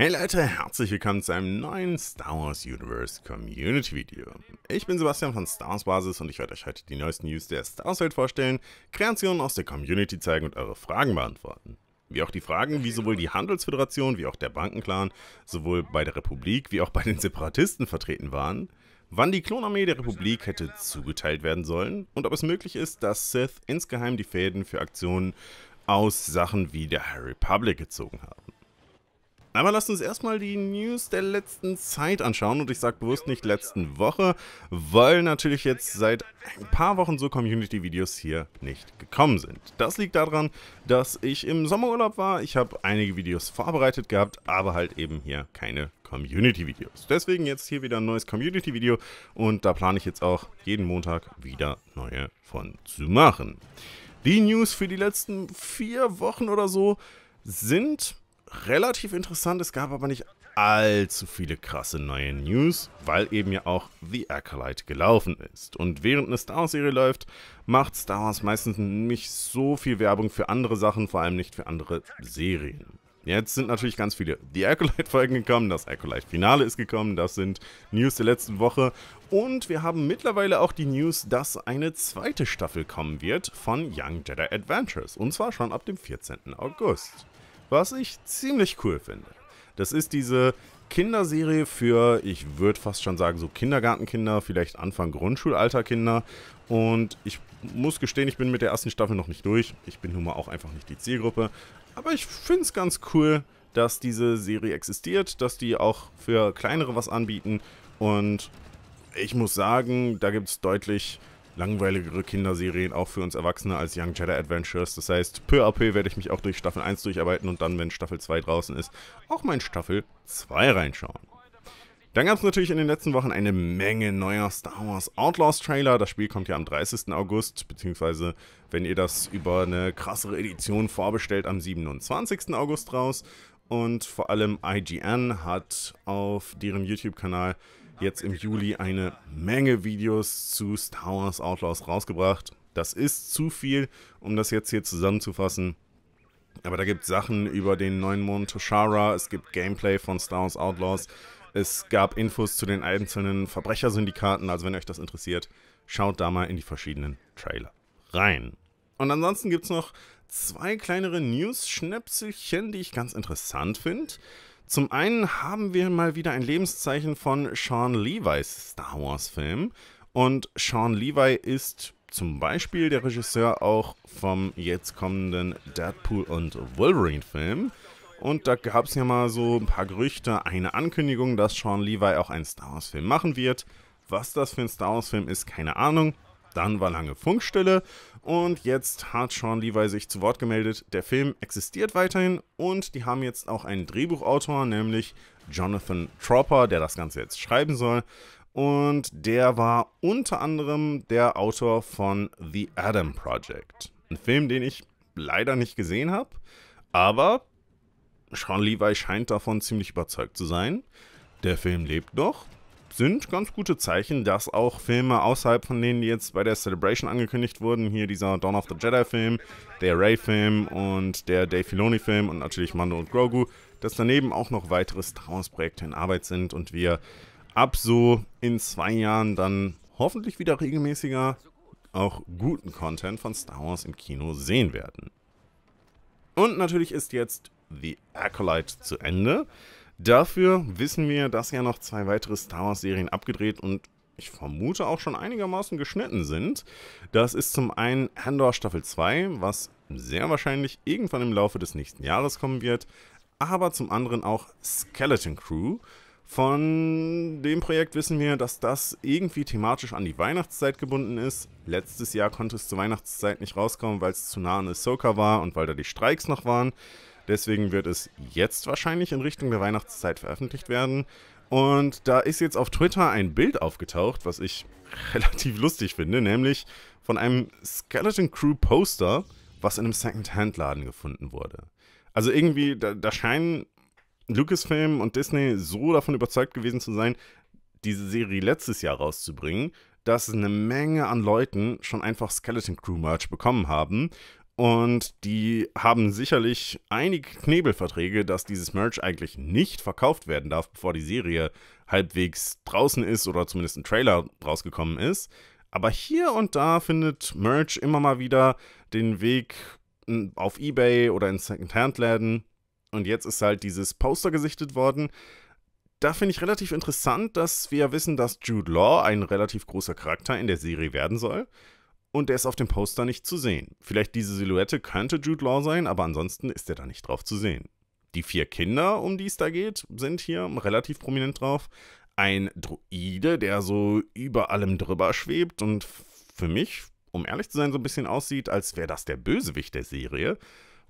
Hey Leute, herzlich willkommen zu einem neuen Star Wars Universe Community Video. Ich bin Sebastian von Star Wars Basis und ich werde euch heute die neuesten News der Star Wars Welt vorstellen, Kreationen aus der Community zeigen und eure Fragen beantworten. Wie auch die Fragen, wie sowohl die Handelsföderation wie auch der Bankenclan sowohl bei der Republik wie auch bei den Separatisten vertreten waren, wann die Klonarmee der Republik hätte zugeteilt werden sollen und ob es möglich ist, dass Sith insgeheim die Fäden für Aktionen aus Sachen wie der Republic gezogen haben. Aber lasst uns erstmal die News der letzten Zeit anschauen und ich sage bewusst nicht letzten Woche, weil natürlich jetzt seit ein paar Wochen so Community-Videos hier nicht gekommen sind. Das liegt daran, dass ich im Sommerurlaub war, ich habe einige Videos vorbereitet gehabt, aber halt eben hier keine Community-Videos. Deswegen jetzt hier wieder ein neues Community-Video und da plane ich jetzt auch jeden Montag wieder neue von zu machen. Die News für die letzten vier Wochen oder so sind relativ interessant. Es gab aber nicht allzu viele krasse neue News, weil eben ja auch The Acolyte gelaufen ist. Und während eine Star Wars-Serie läuft, macht Star Wars meistens nicht so viel Werbung für andere Sachen, vor allem nicht für andere Serien. Jetzt sind natürlich ganz viele The Acolyte-Folgen gekommen, das Acolyte-Finale ist gekommen, das sind News der letzten Woche und wir haben mittlerweile auch die News, dass eine zweite Staffel kommen wird von Young Jedi Adventures und zwar schon ab dem 14. August was ich ziemlich cool finde. Das ist diese Kinderserie für, ich würde fast schon sagen, so Kindergartenkinder, vielleicht Anfang Grundschulalterkinder. Und ich muss gestehen, ich bin mit der ersten Staffel noch nicht durch. Ich bin nun mal auch einfach nicht die Zielgruppe. Aber ich finde es ganz cool, dass diese Serie existiert, dass die auch für kleinere was anbieten. Und ich muss sagen, da gibt es deutlich langweiligere Kinderserien, auch für uns Erwachsene als Young Jedi Adventures. Das heißt, peu à peu werde ich mich auch durch Staffel 1 durcharbeiten und dann, wenn Staffel 2 draußen ist, auch mal in Staffel 2 reinschauen. Dann gab es natürlich in den letzten Wochen eine Menge neuer Star Wars Outlaws Trailer. Das Spiel kommt ja am 30. August, beziehungsweise wenn ihr das über eine krassere Edition vorbestellt, am 27. August raus. Und vor allem IGN hat auf deren YouTube-Kanal jetzt im Juli eine Menge Videos zu Star Wars Outlaws rausgebracht. Das ist zu viel, um das jetzt hier zusammenzufassen. Aber da gibt es Sachen über den neuen Mond Toshara, es gibt Gameplay von Star Wars Outlaws, es gab Infos zu den einzelnen Verbrechersyndikaten, also wenn euch das interessiert, schaut da mal in die verschiedenen Trailer rein. Und ansonsten gibt es noch zwei kleinere News-Schnäpselchen, die ich ganz interessant finde. Zum einen haben wir mal wieder ein Lebenszeichen von Sean Levi's Star Wars-Film. Und Sean Levi ist zum Beispiel der Regisseur auch vom jetzt kommenden Deadpool und Wolverine-Film. Und da gab es ja mal so ein paar Gerüchte, eine Ankündigung, dass Sean Levi auch einen Star Wars-Film machen wird. Was das für ein Star Wars-Film ist, keine Ahnung. Dann war lange Funkstille und jetzt hat Sean Levi sich zu Wort gemeldet. Der Film existiert weiterhin und die haben jetzt auch einen Drehbuchautor, nämlich Jonathan Tropper, der das Ganze jetzt schreiben soll. Und der war unter anderem der Autor von The Adam Project. Ein Film, den ich leider nicht gesehen habe, aber Sean Levi scheint davon ziemlich überzeugt zu sein. Der Film lebt noch sind ganz gute Zeichen, dass auch Filme außerhalb von denen, die jetzt bei der Celebration angekündigt wurden, hier dieser Dawn of the Jedi-Film, der Ray-Film und der Dave Filoni-Film und natürlich Mando und Grogu, dass daneben auch noch weitere Star Wars-Projekte in Arbeit sind und wir ab so in zwei Jahren dann hoffentlich wieder regelmäßiger auch guten Content von Star Wars im Kino sehen werden. Und natürlich ist jetzt The Acolyte zu Ende. Dafür wissen wir, dass ja noch zwei weitere Star Wars-Serien abgedreht und ich vermute auch schon einigermaßen geschnitten sind. Das ist zum einen Andor Staffel 2, was sehr wahrscheinlich irgendwann im Laufe des nächsten Jahres kommen wird, aber zum anderen auch Skeleton Crew. Von dem Projekt wissen wir, dass das irgendwie thematisch an die Weihnachtszeit gebunden ist. Letztes Jahr konnte es zur Weihnachtszeit nicht rauskommen, weil es zu nah an Ahsoka war und weil da die Streiks noch waren. Deswegen wird es jetzt wahrscheinlich in Richtung der Weihnachtszeit veröffentlicht werden. Und da ist jetzt auf Twitter ein Bild aufgetaucht, was ich relativ lustig finde, nämlich von einem Skeleton Crew Poster, was in einem Second-Hand-Laden gefunden wurde. Also irgendwie, da, da scheinen Lucasfilm und Disney so davon überzeugt gewesen zu sein, diese Serie letztes Jahr rauszubringen, dass eine Menge an Leuten schon einfach Skeleton Crew Merch bekommen haben und die haben sicherlich einige Knebelverträge, dass dieses Merch eigentlich nicht verkauft werden darf, bevor die Serie halbwegs draußen ist oder zumindest ein Trailer rausgekommen ist. Aber hier und da findet Merch immer mal wieder den Weg hm, auf eBay oder in Secondhand-Läden. Und jetzt ist halt dieses Poster gesichtet worden. Da finde ich relativ interessant, dass wir wissen, dass Jude Law ein relativ großer Charakter in der Serie werden soll und er ist auf dem Poster nicht zu sehen. Vielleicht diese Silhouette könnte Jude Law sein, aber ansonsten ist er da nicht drauf zu sehen. Die vier Kinder, um die es da geht, sind hier relativ prominent drauf. Ein Druide, der so über allem drüber schwebt und für mich, um ehrlich zu sein, so ein bisschen aussieht, als wäre das der Bösewicht der Serie.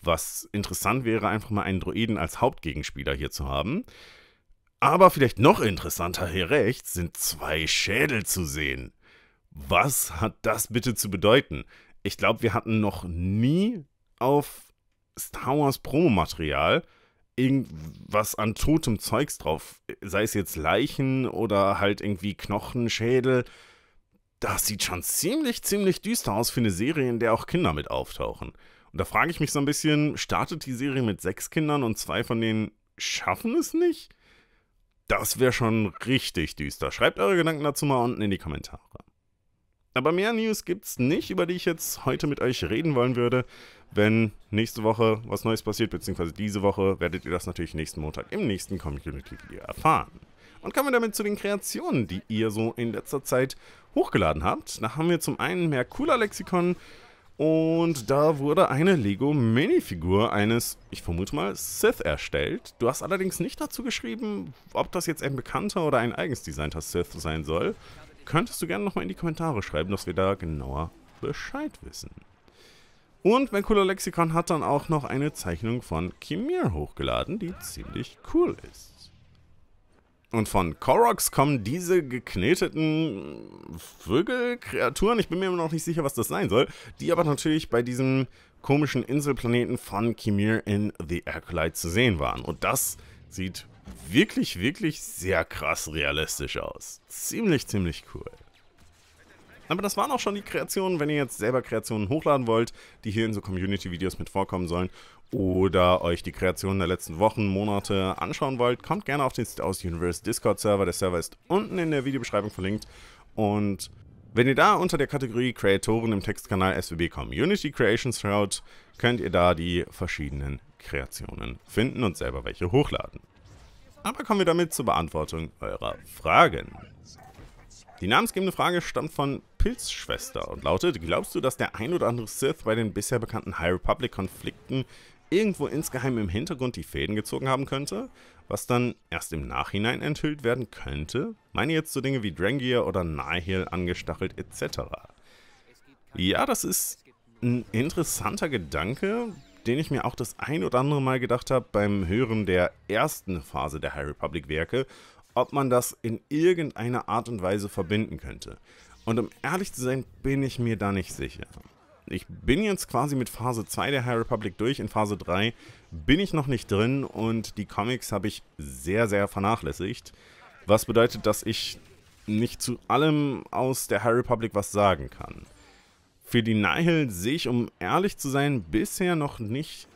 Was interessant wäre, einfach mal einen Druiden als Hauptgegenspieler hier zu haben. Aber vielleicht noch interessanter hier rechts sind zwei Schädel zu sehen. Was hat das bitte zu bedeuten? Ich glaube, wir hatten noch nie auf Star Wars Promomaterial irgendwas an totem Zeugs drauf. Sei es jetzt Leichen oder halt irgendwie Knochenschädel. Das sieht schon ziemlich, ziemlich düster aus für eine Serie, in der auch Kinder mit auftauchen. Und da frage ich mich so ein bisschen, startet die Serie mit sechs Kindern und zwei von denen schaffen es nicht? Das wäre schon richtig düster. Schreibt eure Gedanken dazu mal unten in die Kommentare. Aber mehr News gibt es nicht, über die ich jetzt heute mit euch reden wollen würde. Wenn nächste Woche was Neues passiert, beziehungsweise diese Woche, werdet ihr das natürlich nächsten Montag im nächsten Community-Video erfahren. Und kommen wir damit zu den Kreationen, die ihr so in letzter Zeit hochgeladen habt. Da haben wir zum einen mehr cooler Lexikon und da wurde eine lego mini figur eines, ich vermute mal, Sith erstellt. Du hast allerdings nicht dazu geschrieben, ob das jetzt ein bekannter oder ein eigens designter Sith sein soll könntest du gerne nochmal in die Kommentare schreiben, dass wir da genauer Bescheid wissen. Und mein cooler Lexikon hat dann auch noch eine Zeichnung von Kimir hochgeladen, die ziemlich cool ist. Und von Koroks kommen diese gekneteten Vögelkreaturen, ich bin mir immer noch nicht sicher, was das sein soll, die aber natürlich bei diesem komischen Inselplaneten von Kimir in The Acolyte zu sehen waren. Und das sieht wirklich, wirklich sehr krass realistisch aus. Ziemlich, ziemlich cool. Aber das waren auch schon die Kreationen, wenn ihr jetzt selber Kreationen hochladen wollt, die hier in so Community-Videos mit vorkommen sollen oder euch die Kreationen der letzten Wochen, Monate anschauen wollt, kommt gerne auf den Stars Universe Discord-Server. Der Server ist unten in der Videobeschreibung verlinkt und wenn ihr da unter der Kategorie Kreatoren im Textkanal SWB Community Creations schaut, könnt ihr da die verschiedenen Kreationen finden und selber welche hochladen. Aber kommen wir damit zur Beantwortung eurer Fragen. Die namensgebende Frage stammt von Pilzschwester und lautet, glaubst du, dass der ein oder andere Sith bei den bisher bekannten High Republic-Konflikten irgendwo insgeheim im Hintergrund die Fäden gezogen haben könnte, was dann erst im Nachhinein enthüllt werden könnte? Meine jetzt so Dinge wie Drangier oder Nihil angestachelt etc. Ja, das ist ein interessanter Gedanke, den ich mir auch das ein oder andere Mal gedacht habe beim Hören der ersten Phase der High Republic Werke, ob man das in irgendeiner Art und Weise verbinden könnte. Und um ehrlich zu sein, bin ich mir da nicht sicher. Ich bin jetzt quasi mit Phase 2 der High Republic durch, in Phase 3 bin ich noch nicht drin und die Comics habe ich sehr, sehr vernachlässigt. Was bedeutet, dass ich nicht zu allem aus der High Republic was sagen kann. Für die Nihil sehe ich, um ehrlich zu sein, bisher noch nicht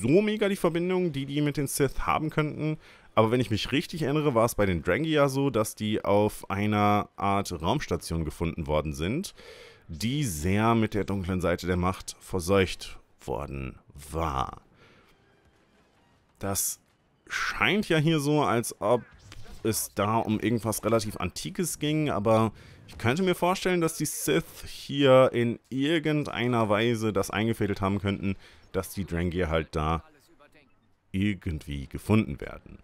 so mega die Verbindung, die die mit den Sith haben könnten. Aber wenn ich mich richtig erinnere, war es bei den Drangia so, dass die auf einer Art Raumstation gefunden worden sind, die sehr mit der dunklen Seite der Macht verseucht worden war. Das scheint ja hier so, als ob es da um irgendwas relativ Antikes ging, aber ich könnte mir vorstellen, dass die Sith hier in irgendeiner Weise das eingefädelt haben könnten, dass die Drangir halt da irgendwie gefunden werden.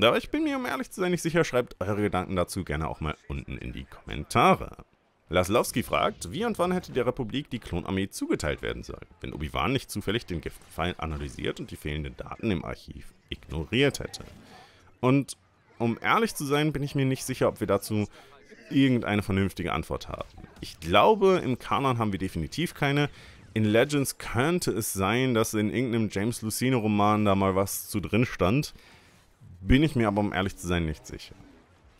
Aber ich bin mir, um ehrlich zu sein, nicht sicher. Schreibt eure Gedanken dazu gerne auch mal unten in die Kommentare. Laslowski fragt, wie und wann hätte der Republik die Klonarmee zugeteilt werden sollen, wenn Obi-Wan nicht zufällig den Giftfall analysiert und die fehlenden Daten im Archiv ignoriert hätte. Und um ehrlich zu sein, bin ich mir nicht sicher, ob wir dazu irgendeine vernünftige Antwort haben. Ich glaube, im Kanon haben wir definitiv keine. In Legends könnte es sein, dass in irgendeinem James Lucino-Roman da mal was zu drin stand. Bin ich mir aber, um ehrlich zu sein, nicht sicher.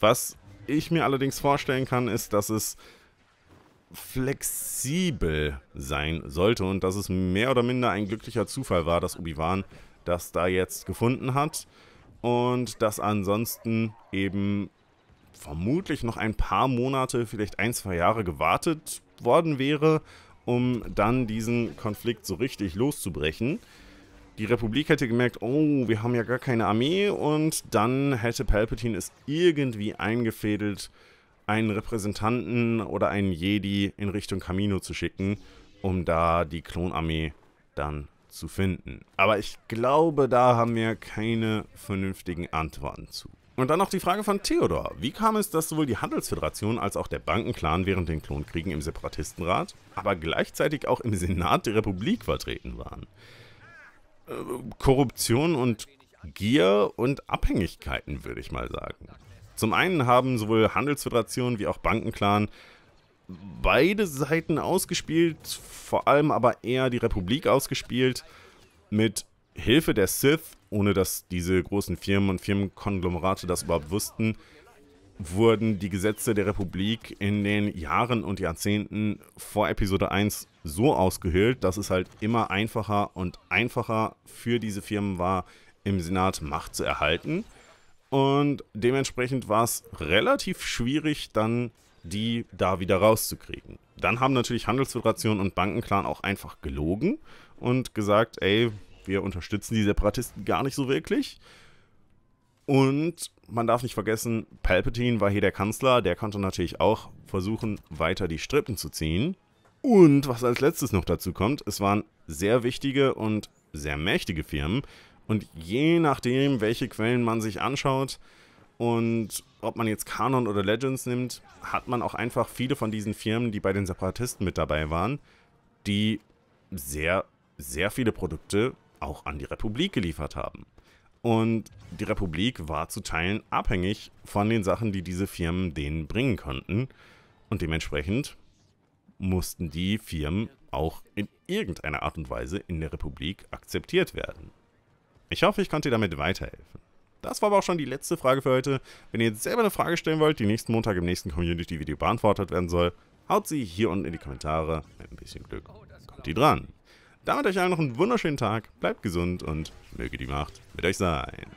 Was ich mir allerdings vorstellen kann, ist, dass es flexibel sein sollte und dass es mehr oder minder ein glücklicher Zufall war, dass Obi-Wan das da jetzt gefunden hat und dass ansonsten eben vermutlich noch ein paar Monate, vielleicht ein, zwei Jahre gewartet worden wäre, um dann diesen Konflikt so richtig loszubrechen. Die Republik hätte gemerkt, oh, wir haben ja gar keine Armee und dann hätte Palpatine es irgendwie eingefädelt, einen Repräsentanten oder einen Jedi in Richtung Kamino zu schicken, um da die Klonarmee dann zu finden. Aber ich glaube, da haben wir keine vernünftigen Antworten zu. Und dann noch die Frage von Theodor. Wie kam es, dass sowohl die Handelsföderation als auch der Bankenclan während den Klonkriegen im Separatistenrat, aber gleichzeitig auch im Senat der Republik vertreten waren? Äh, Korruption und Gier und Abhängigkeiten, würde ich mal sagen. Zum einen haben sowohl Handelsföderation wie auch Bankenclan beide Seiten ausgespielt, vor allem aber eher die Republik ausgespielt, mit Hilfe der Sith, ohne dass diese großen Firmen und Firmenkonglomerate das überhaupt wussten, wurden die Gesetze der Republik in den Jahren und Jahrzehnten vor Episode 1 so ausgehöhlt, dass es halt immer einfacher und einfacher für diese Firmen war, im Senat Macht zu erhalten. Und dementsprechend war es relativ schwierig, dann die da wieder rauszukriegen. Dann haben natürlich Handelsföderation und Bankenclan auch einfach gelogen und gesagt, ey, wir unterstützen die Separatisten gar nicht so wirklich. Und man darf nicht vergessen, Palpatine war hier der Kanzler, der konnte natürlich auch versuchen, weiter die Strippen zu ziehen. Und was als letztes noch dazu kommt, es waren sehr wichtige und sehr mächtige Firmen. Und je nachdem, welche Quellen man sich anschaut und ob man jetzt Canon oder Legends nimmt, hat man auch einfach viele von diesen Firmen, die bei den Separatisten mit dabei waren, die sehr, sehr viele Produkte auch an die Republik geliefert haben. Und die Republik war zu Teilen abhängig von den Sachen, die diese Firmen denen bringen konnten. Und dementsprechend mussten die Firmen auch in irgendeiner Art und Weise in der Republik akzeptiert werden. Ich hoffe, ich konnte dir damit weiterhelfen. Das war aber auch schon die letzte Frage für heute. Wenn ihr jetzt selber eine Frage stellen wollt, die nächsten Montag im nächsten Community-Video beantwortet werden soll, haut sie hier unten in die Kommentare. Mit ein bisschen Glück kommt die dran. Damit euch allen noch einen wunderschönen Tag, bleibt gesund und möge die Macht mit euch sein.